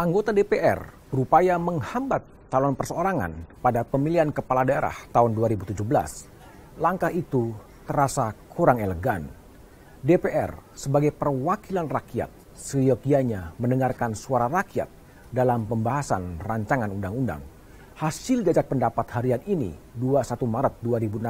Anggota DPR berupaya menghambat calon perseorangan pada pemilihan kepala daerah tahun 2017. Langkah itu terasa kurang elegan. DPR sebagai perwakilan rakyat seyogianya mendengarkan suara rakyat dalam pembahasan rancangan undang-undang. Hasil jajak pendapat harian ini 21 Maret 2016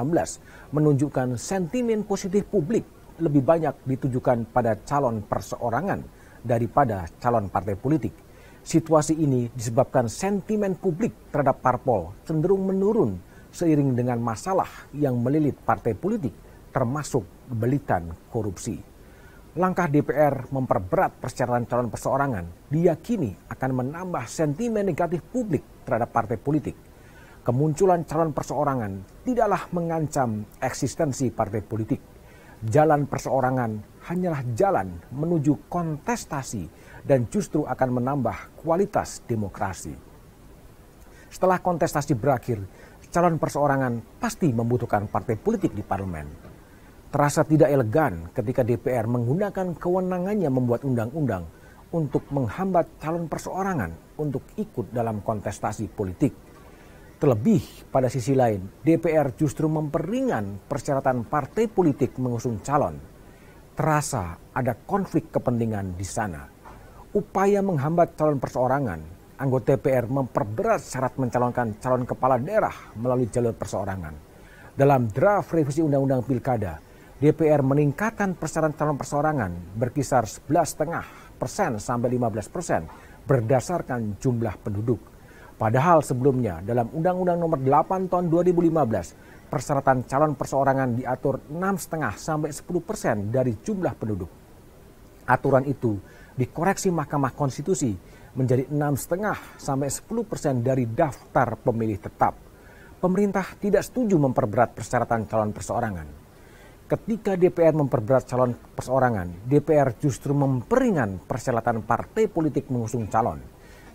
menunjukkan sentimen positif publik lebih banyak ditujukan pada calon perseorangan daripada calon partai politik Situasi ini disebabkan sentimen publik terhadap parpol cenderung menurun seiring dengan masalah yang melilit partai politik termasuk belitan korupsi. Langkah DPR memperberat persyaratan calon perseorangan diyakini akan menambah sentimen negatif publik terhadap partai politik. Kemunculan calon perseorangan tidaklah mengancam eksistensi partai politik. Jalan perseorangan hanyalah jalan menuju kontestasi dan justru akan menambah kualitas demokrasi. Setelah kontestasi berakhir, calon perseorangan pasti membutuhkan partai politik di parlemen terasa tidak elegan ketika DPR menggunakan kewenangannya membuat undang-undang untuk menghambat calon perseorangan untuk ikut dalam kontestasi politik. Terlebih pada sisi lain, DPR justru memperingan persyaratan partai politik mengusung calon. Terasa ada konflik kepentingan di sana. Upaya menghambat calon perseorangan, anggota DPR memperberat syarat mencalonkan calon kepala daerah melalui jalur perseorangan. Dalam draft revisi Undang-Undang Pilkada, DPR meningkatkan persyaratan calon perseorangan berkisar 11,5 persen sampai 15 persen berdasarkan jumlah penduduk. Padahal sebelumnya dalam Undang-Undang Nomor 8 Tahun 2015 persyaratan calon perseorangan diatur 6,5 sampai 10 persen dari jumlah penduduk. Aturan itu dikoreksi Mahkamah Konstitusi menjadi 6,5 sampai 10 persen dari daftar pemilih tetap. Pemerintah tidak setuju memperberat persyaratan calon perseorangan. Ketika DPR memperberat calon perseorangan, DPR justru memperingan persyaratan partai politik mengusung calon.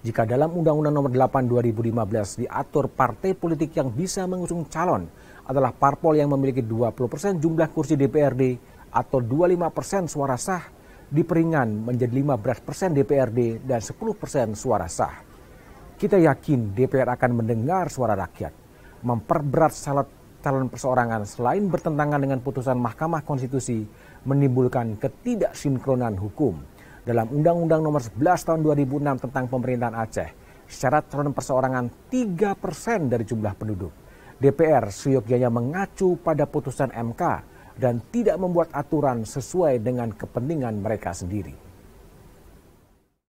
Jika dalam Undang-Undang Nomor 8 2015 diatur partai politik yang bisa mengusung calon, adalah parpol yang memiliki 20% jumlah kursi DPRD atau 25% suara sah diperingan menjadi 15% DPRD dan 10% suara sah. Kita yakin DPR akan mendengar suara rakyat, memperberat salat calon perseorangan selain bertentangan dengan putusan Mahkamah Konstitusi menimbulkan ketidaksinkronan hukum. Dalam Undang-Undang Nomor 11 Tahun 2006 tentang Pemerintahan Aceh, syarat calon perseorangan 3% dari jumlah penduduk. DPR seyogianya mengacu pada putusan MK dan tidak membuat aturan sesuai dengan kepentingan mereka sendiri.